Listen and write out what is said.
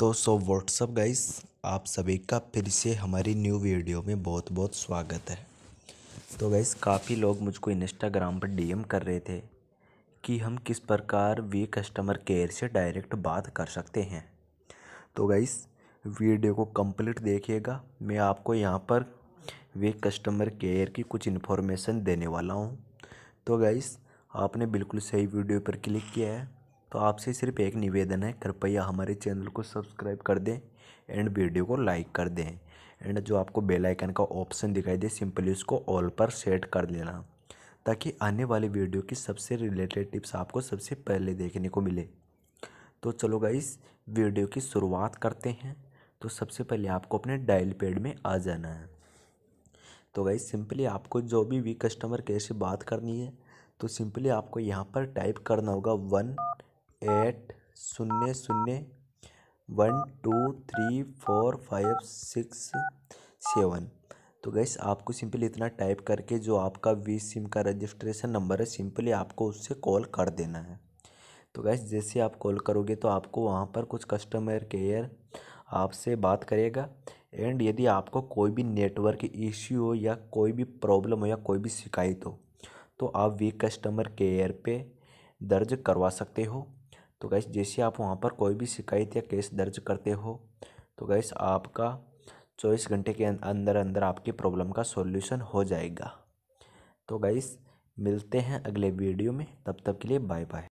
तो so what's up guys आप सभी का फिर से हमारी न्यू वीडियो में बहुत बहुत स्वागत है तो गाइस काफ़ी लोग मुझको इंस्टाग्राम पर डीएम कर रहे थे कि हम किस प्रकार वी कस्टमर केयर से डायरेक्ट बात कर सकते हैं तो गाइस वीडियो को कंप्लीट देखिएगा मैं आपको यहाँ पर वे कस्टमर केयर की कुछ इन्फॉर्मेशन देने वाला हूँ तो गाइस आपने बिल्कुल सही वीडियो पर क्लिक किया है तो आपसे सिर्फ एक निवेदन है कृपया हमारे चैनल को सब्सक्राइब कर दें एंड वीडियो को लाइक कर दें एंड जो आपको बेल आइकन का ऑप्शन दिखाई दे सिंपली उसको ऑल पर सेट कर देना ताकि आने वाली वीडियो की सबसे रिलेटेड टिप्स आपको सबसे पहले देखने को मिले तो चलो गाइस वीडियो की शुरुआत करते हैं तो सबसे पहले आपको अपने डायल पेड में आ जाना है तो गाइस सिंपली आपको जो भी वी कस्टमर केयर से बात करनी है तो सिंपली आपको यहाँ पर टाइप करना होगा वन एट शून्य शून्य one two three four five six seven तो गैस आपको सिंपली इतना टाइप करके जो आपका वी सिम का रजिस्ट्रेशन नंबर है सिंपली आपको उससे कॉल कर देना है तो गैस जैसे आप कॉल करोगे तो आपको वहाँ पर कुछ कस्टमर केयर आपसे बात करेगा एंड यदि आपको कोई भी नेटवर्क इश्यू हो या कोई भी प्रॉब्लम हो या कोई भी शिकायत हो तो आप वी कस्टमर केयर पे दर्ज करवा सकते हो तो गैस जैसे आप वहाँ पर कोई भी शिकायत या केस दर्ज करते हो तो गैस आपका चौबीस घंटे के अं-, अंदर अंदर आपकी प्रॉब्लम का सॉल्यूशन हो जाएगा तो गैस मिलते हैं अगले वीडियो में तब तक के लिए बाय बाय